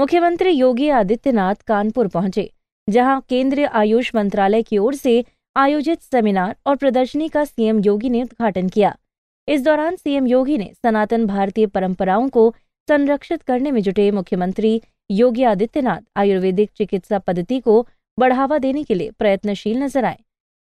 मुख्यमंत्री योगी आदित्यनाथ कानपुर पहुंचे जहां केंद्रीय आयुष मंत्रालय की ओर से आयोजित सेमिनार और प्रदर्शनी का सीएम योगी ने उद्घाटन किया इस दौरान सीएम योगी ने सनातन भारतीय परंपराओं को संरक्षित करने में जुटे मुख्यमंत्री योगी आदित्यनाथ आयुर्वेदिक चिकित्सा पद्धति को बढ़ावा देने के लिए प्रयत्नशील नजर आए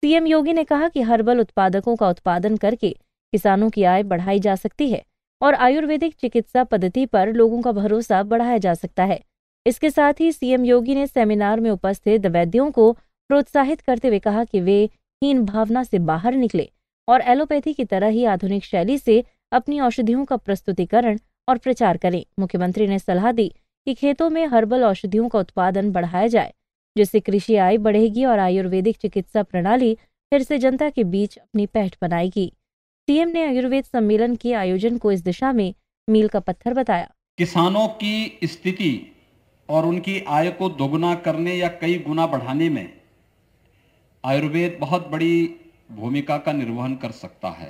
सीएम योगी ने कहा कि हर्बल उत्पादकों का उत्पादन करके किसानों की आय बढ़ाई जा सकती है और आयुर्वेदिक चिकित्सा पद्धति पर लोगों का भरोसा बढ़ाया जा सकता है इसके साथ ही सीएम योगी ने सेमिनार में उपस्थित वैद्यों को प्रोत्साहित करते हुए कहा कि वे हीन भावना से बाहर निकले और एलोपैथी की तरह ही आधुनिक शैली से अपनी औषधियों का प्रस्तुतिकरण और प्रचार करें मुख्यमंत्री ने सलाह दी कि खेतों में हर्बल औषधियों का उत्पादन बढ़ाया जाए जिससे कृषि आय बढ़ेगी और आयुर्वेदिक चिकित्सा प्रणाली फिर से जनता के बीच अपनी पैठ बनाएगी सीएम ने आयुर्वेद सम्मेलन के आयोजन को इस दिशा में मील का पत्थर बताया किसानों की स्थिति और उनकी आय को दोगुना करने या कई गुना बढ़ाने में आयुर्वेद बहुत बड़ी भूमिका का निर्वहन कर सकता है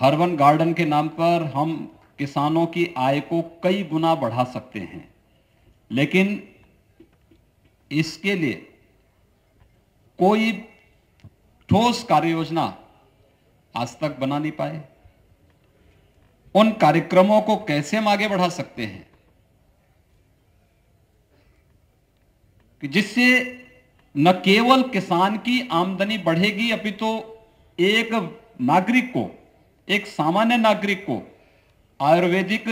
हर्बन गार्डन के नाम पर हम किसानों की आय को कई गुना बढ़ा सकते हैं लेकिन इसके लिए कोई ठोस कार्य योजना आज तक बना नहीं पाए उन कार्यक्रमों को कैसे हम आगे बढ़ा सकते हैं कि जिससे न केवल किसान की आमदनी बढ़ेगी अभी तो एक नागरिक को एक सामान्य नागरिक को आयुर्वेदिक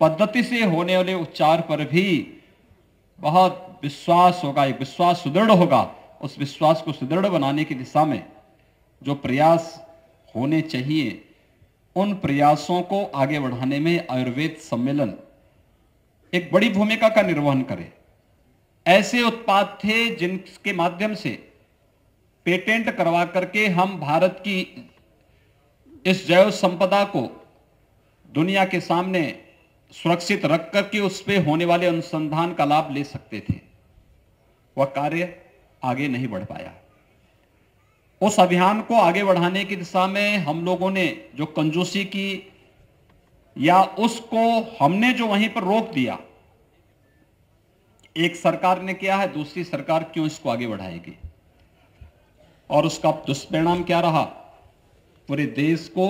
पद्धति से होने वाले उपचार पर भी बहुत विश्वास होगा एक विश्वास सुदृढ़ होगा उस विश्वास को सुदृढ़ बनाने की दिशा में जो प्रयास होने चाहिए उन प्रयासों को आगे बढ़ाने में आयुर्वेद सम्मेलन एक बड़ी भूमिका का निर्वहन करे ऐसे उत्पाद थे जिनके माध्यम से पेटेंट करवा करके हम भारत की इस जैव संपदा को दुनिया के सामने सुरक्षित रख करके उस पर होने वाले अनुसंधान का लाभ ले सकते थे वह कार्य आगे नहीं बढ़ पाया उस अभियान को आगे बढ़ाने की दिशा में हम लोगों ने जो कंजूसी की या उसको हमने जो वहीं पर रोक दिया एक सरकार ने किया है दूसरी सरकार क्यों इसको आगे बढ़ाएगी और उसका दुष्परिणाम क्या रहा पूरे देश को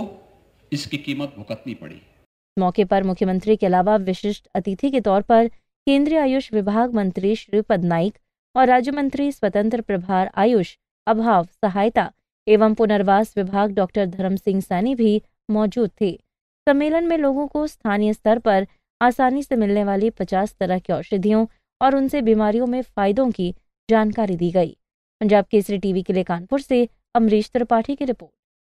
इसकी कीमत भुगतनी पड़ी मौके पर मुख्यमंत्री के अलावा विशिष्ट अतिथि के तौर पर केंद्रीय आयुष विभाग मंत्री श्रीपद नाइक और राज्य मंत्री स्वतंत्र प्रभार आयुष अभाव सहायता एवं पुनर्वास विभाग डॉक्टर धर्म सिंह सैनी भी मौजूद थे सम्मेलन में लोगों को स्थानीय स्तर पर आसानी से मिलने वाली पचास तरह की औषधियों और उनसे बीमारियों में फायदों की जानकारी दी गई पंजाब केसरी टीवी के लिए कानपुर से अमरीश त्रिपाठी की रिपोर्ट